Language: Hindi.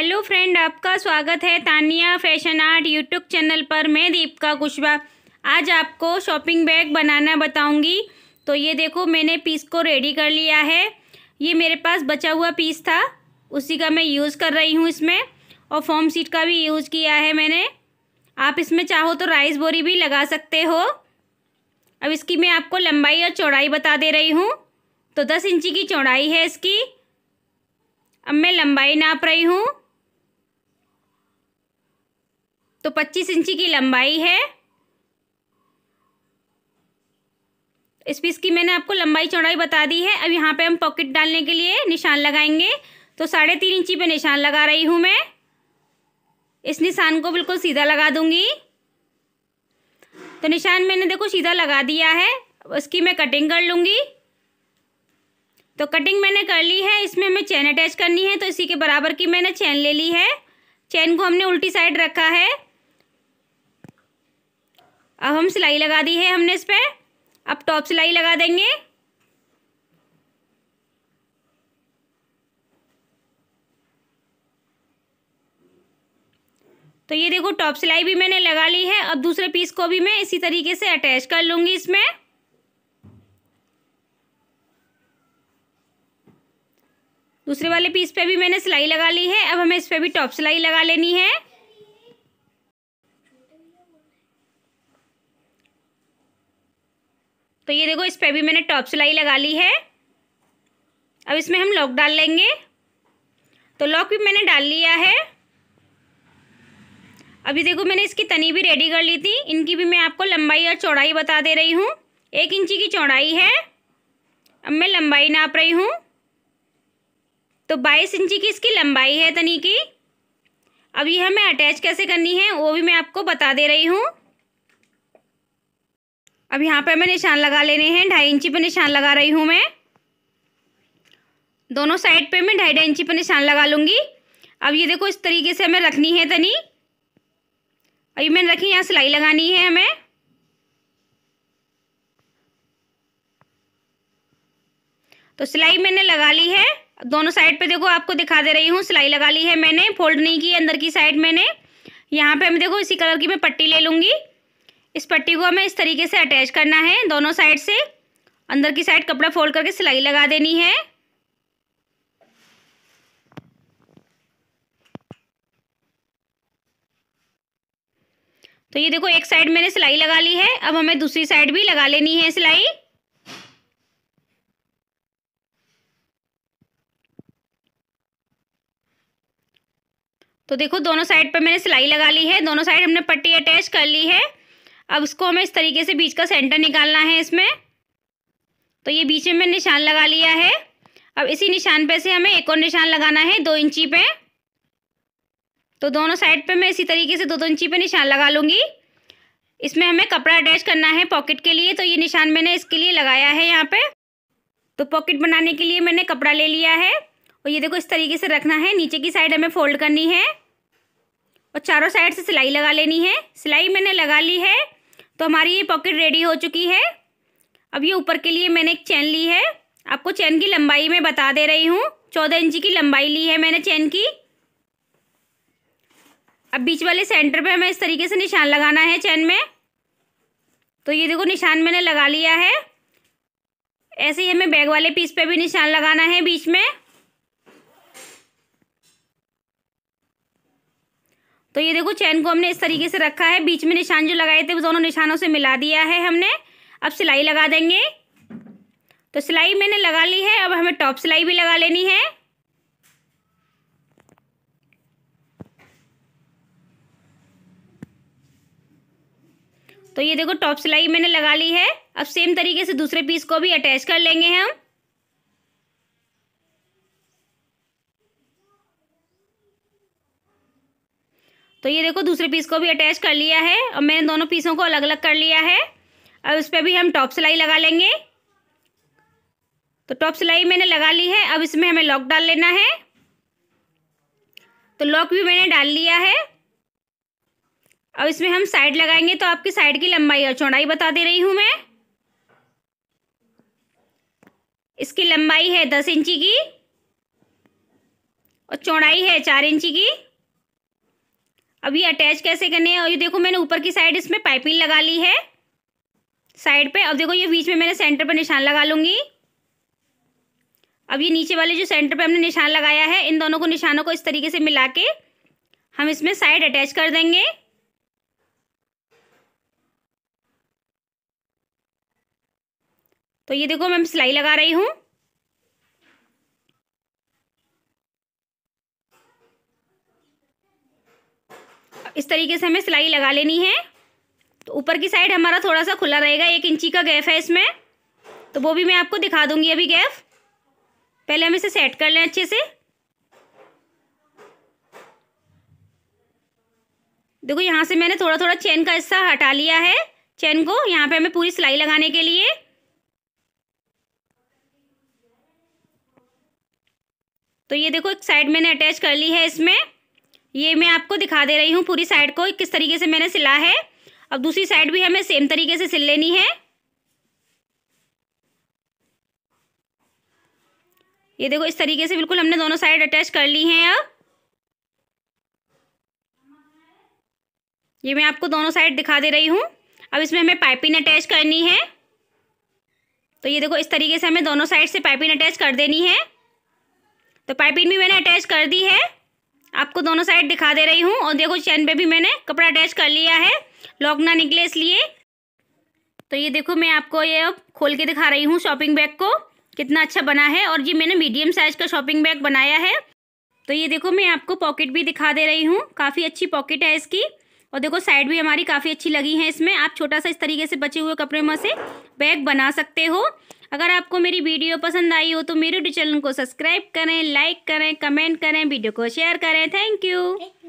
हेलो फ्रेंड आपका स्वागत है Tania fashion art YouTube channel पर मैं दीपका कुशवा आज आपको शॉपिंग बैग बनाना बताऊंगी तो ये देखो मैंने पीस को रेडी कर लिया है ये मेरे पास बचा हुआ पीस था उसी का मैं यूज़ कर रही हूँ इसमें और फॉर्म सीट का भी यूज़ किया है मैंने आप इसमें चाहो तो राइस बोरी भी लगा सकते हो अब इसकी मैं आपको लंबाई और चौड़ाई बता दे रही हूँ तो दस इंची की चौड़ाई है इसकी अब मैं लंबाई नाप रही हूँ तो पच्चीस इंची की लंबाई है इस पीस की मैंने आपको लंबाई चौड़ाई बता दी है अब यहाँ पे हम पॉकेट डालने के लिए निशान लगाएंगे तो साढ़े तीन इंची पे निशान लगा रही हूँ मैं इस निशान को बिल्कुल सीधा लगा दूंगी तो निशान मैंने देखो सीधा लगा दिया है उसकी मैं कटिंग कर लूँगी तो कटिंग मैंने कर ली है इसमें हमें चैन अटैच करनी है तो इसी के बराबर की मैंने चैन ले ली है चैन को हमने उल्टी साइड रखा है अब हम सिलाई लगा दी है हमने इस पर अब टॉप सिलाई लगा देंगे तो ये देखो टॉप सिलाई भी मैंने लगा ली है अब दूसरे पीस को भी मैं इसी तरीके से अटैच कर लूँगी इसमें दूसरे वाले पीस पे भी मैंने सिलाई लगा ली है अब हमें इस पर भी टॉप सिलाई लगा लेनी है तो ये देखो इस पर भी मैंने टॉप सिलाई लगा ली है अब इसमें हम लॉक डाल लेंगे तो लॉक भी मैंने डाल लिया है अभी देखो मैंने इसकी तनी भी रेडी कर ली थी इनकी भी मैं आपको लंबाई और चौड़ाई बता दे रही हूँ एक इंची की चौड़ाई है अब मैं लंबाई नाप रही हूँ तो बाईस इंची की इसकी लंबाई है तनी की अब यह हमें अटैच कैसे करनी है वो भी मैं आपको बता दे रही हूँ अब यहाँ पर मैं निशान लगा लेने हैं ढाई इंची पर निशान लगा रही हूँ मैं दोनों साइड पे मैं ढाई ढाई इंची पर निशान लगा लूँगी अब ये देखो इस तरीके से हमें रखनी है तनी अभी मैंने रखी यहाँ सिलाई लगानी है हमें तो सिलाई मैंने लगा ली है दोनों साइड पे देखो आपको दिखा दे रही हूँ सिलाई लगा ली है मैंने फोल्ड नहीं की अंदर की साइड मैंने यहाँ पे हम देखो इसी कलर की मैं पट्टी ले लूँगी इस पट्टी को हमें इस तरीके से अटैच करना है दोनों साइड से अंदर की साइड कपड़ा फोल्ड करके सिलाई लगा देनी है तो ये देखो एक साइड मैंने सिलाई लगा ली है अब हमें दूसरी साइड भी लगा लेनी है सिलाई तो देखो दोनों साइड पर मैंने सिलाई लगा ली है दोनों साइड हमने पट्टी अटैच कर ली है अब उसको हमें इस तरीके से बीच का सेंटर निकालना है इसमें तो ये बीच में मैंने निशान लगा लिया है अब इसी निशान पे से हमें एक और निशान लगाना है दो इंची पे तो दोनों साइड पे मैं इसी तरीके से दो दो इंची पे निशान लगा लूँगी इसमें हमें कपड़ा अटैच करना है पॉकेट के लिए तो ये निशान मैंने इसके लिए लगाया है यहाँ पर तो पॉकेट बनाने के लिए मैंने कपड़ा ले लिया है और ये देखो इस तरीके से रखना है नीचे की साइड हमें फोल्ड करनी है और चारों साइड से सिलाई लगा लेनी है सिलाई मैंने लगा ली है तो हमारी ये पॉकेट रेडी हो चुकी है अब ये ऊपर के लिए मैंने एक चैन ली है आपको चैन की लंबाई में बता दे रही हूँ चौदह इंची की लंबाई ली है मैंने चैन की अब बीच वाले सेंटर पे हमें इस तरीके से निशान लगाना है चैन में तो ये देखो निशान मैंने लगा लिया है ऐसे ही हमें बैग वाले पीस पे भी निशान लगाना है बीच में तो ये देखो चैन को हमने इस तरीके से रखा है बीच में निशान जो लगाए थे वो दोनों निशानों से मिला दिया है हमने अब सिलाई लगा देंगे तो सिलाई मैंने लगा ली है अब हमें टॉप सिलाई भी लगा लेनी है तो ये देखो टॉप सिलाई मैंने लगा ली है अब सेम तरीके से दूसरे पीस को भी अटैच कर लेंगे हम तो ये देखो दूसरे पीस को भी अटैच कर लिया है और मैंने दोनों पीसों को अलग अलग कर लिया है अब इस पर भी हम टॉप सिलाई लगा लेंगे तो टॉप सिलाई मैंने लगा ली है अब इसमें हमें लॉक डाल लेना है तो लॉक भी मैंने डाल लिया है अब इसमें हम साइड लगाएंगे तो आपकी साइड की लंबाई और चौड़ाई बता दे रही हूँ मैं इसकी लंबाई है दस इंची की और चौड़ाई है चार इंची की अब ये अटैच कैसे करने हैं और ये देखो मैंने ऊपर की साइड इसमें पाइपिंग लगा ली है साइड पे अब देखो ये बीच में मैंने सेंटर पर निशान लगा लूँगी अब ये नीचे वाले जो सेंटर पे हमने निशान लगाया है इन दोनों को निशानों को इस तरीके से मिला के हम इसमें साइड अटैच कर देंगे तो ये देखो मैं सिलाई लगा रही हूँ इस तरीके से हमें सिलाई लगा लेनी है तो ऊपर की साइड हमारा थोड़ा सा खुला रहेगा एक इंची का गैप है इसमें तो वो भी मैं आपको दिखा दूंगी अभी गैप पहले हम इसे सेट कर लें अच्छे से देखो यहाँ से मैंने थोड़ा थोड़ा चेन का हिस्सा हटा लिया है चेन को यहाँ पे हमें पूरी सिलाई लगाने के लिए तो ये देखो एक साइड मैंने अटैच कर ली है इसमें ये मैं आपको दिखा दे रही हूँ पूरी साइड को किस तरीके से मैंने सिला है अब दूसरी साइड भी हमें सेम तरीके से सिल लेनी है ये देखो इस तरीके से बिल्कुल हमने दोनों साइड अटैच कर ली हैं अब ये मैं आपको दोनों साइड दिखा दे रही हूँ अब इसमें हमें पाइपिंग अटैच करनी है तो ये देखो इस तरीके से हमें दोनों साइड से पाइपिंग अटैच कर देनी है तो पाइपिंग भी मैंने अटैच कर दी है आपको दोनों साइड दिखा दे रही हूँ और देखो चैन पे भी मैंने कपड़ा अटैच कर लिया है लॉक ना निकले इसलिए तो ये देखो मैं आपको ये खोल के दिखा रही हूँ शॉपिंग बैग को कितना अच्छा बना है और ये मैंने मीडियम साइज का शॉपिंग बैग बनाया है तो ये देखो मैं आपको पॉकेट भी दिखा दे रही हूँ काफ़ी अच्छी पॉकेट है इसकी और देखो साइड भी हमारी काफ़ी अच्छी लगी है इसमें आप छोटा सा इस तरीके से बचे हुए कपड़े में से बैग बना सकते हो अगर आपको मेरी वीडियो पसंद आई हो तो मेरे चैनल को सब्सक्राइब करें लाइक करें कमेंट करें वीडियो को शेयर करें थैंक यू